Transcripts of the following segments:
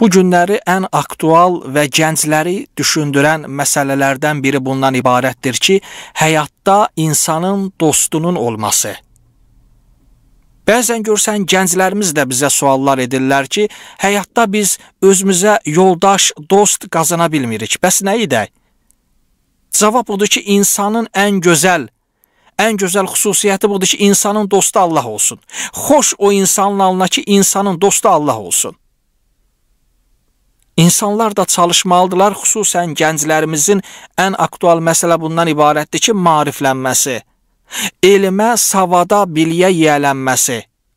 Bu günləri ən aktual və gəncləri düşündürən məsələlərdən biri bundan ibarətdir ki, həyatda insanın dostunun olması. Bəzən görsən gənclərimiz də bizə suallar edirlər ki, həyatda biz özümüzə yoldaş, dost qazana bilmirik. Bəs nə edək? Cavab odur ki, insanın ən gözəl ən gözəl xüsusiyyəti budur ki, insanın dostu Allah olsun. Xoş o insanın alına ki, insanın dostu Allah olsun. İnsanlar da çalışmalıdırlar, xüsusən gənclərimizin ən aktual məsələ bundan ibarətdir ki, mariflənməsi, elmə, savada, biliyə yiyələnməsi.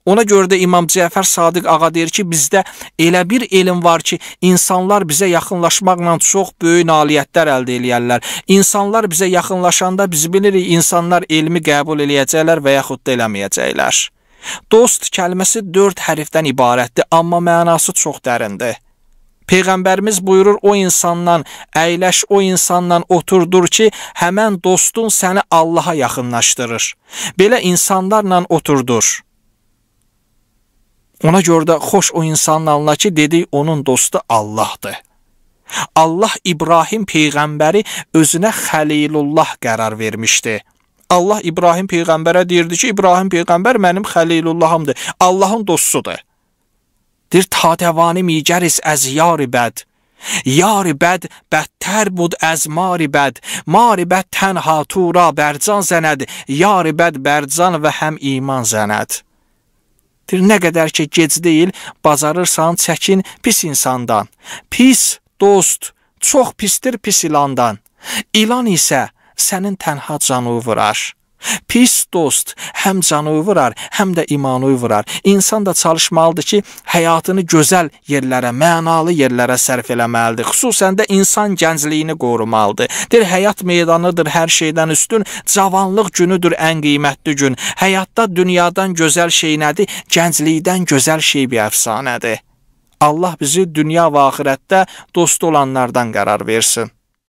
Ona görə də İmam Cəfər Sadiq ağa deyir ki, bizdə elə bir elm var ki, insanlar bizə yaxınlaşmaqla çox böyük nailiyyətlər əldə eləyərlər. İnsanlar bizə yaxınlaşanda biz bilirik, insanlar elmi qəbul eləyəcəklər və yaxud da eləməyəcəklər. Dost kəlməsi 4 hərfdən ibarətdir, amma mənası çox dərindir. Peyğəmbərimiz buyurur o insandan əyləş, o insandan oturdur ki, həmən dostun səni Allaha yaxınlaşdırır. Belə insanlarla oturdur. Ona görə də xoş o insanlarla ki, dedik onun dostu Allahdır. Allah İbrahim peyğəmbəri özünə Xəlilullah qərar vermişdi. Allah İbrahim peyğəmbərə deyirdi ki, İbrahim peyğəmbər mənim Xəlilullahımdır, Allahın dostudur. دیر تا توانی میگریست از یاری بد یاری بد بدتر بود از ماری بد ماری بد تنها تو را برجان زند یاری بد برجان و هم ایمان زند Dir nə qədər ki gec deyil, bacarırsan çəkin pis insandan. Pis dost, çox pisdir pis ilandan. İlan isə sənin tənha canı vurar. Pis dost həm canı vurar, həm də imanı vurar. İnsan da çalışmalıdır ki, həyatını gözəl yerlərə, mənalı yerlərə sərf eləməlidir. Xüsusən də insan gəncliyini qorumalıdır. Deyir, həyat meydanıdır hər şeydən üstün, cavanlıq günüdür ən qiymətli gün. Həyatda dünyadan gözəl şey nədir? Gənclikdən gözəl şey bir əfsanədir. Allah bizi dünya və axirətdə dost olanlardan qərar versin.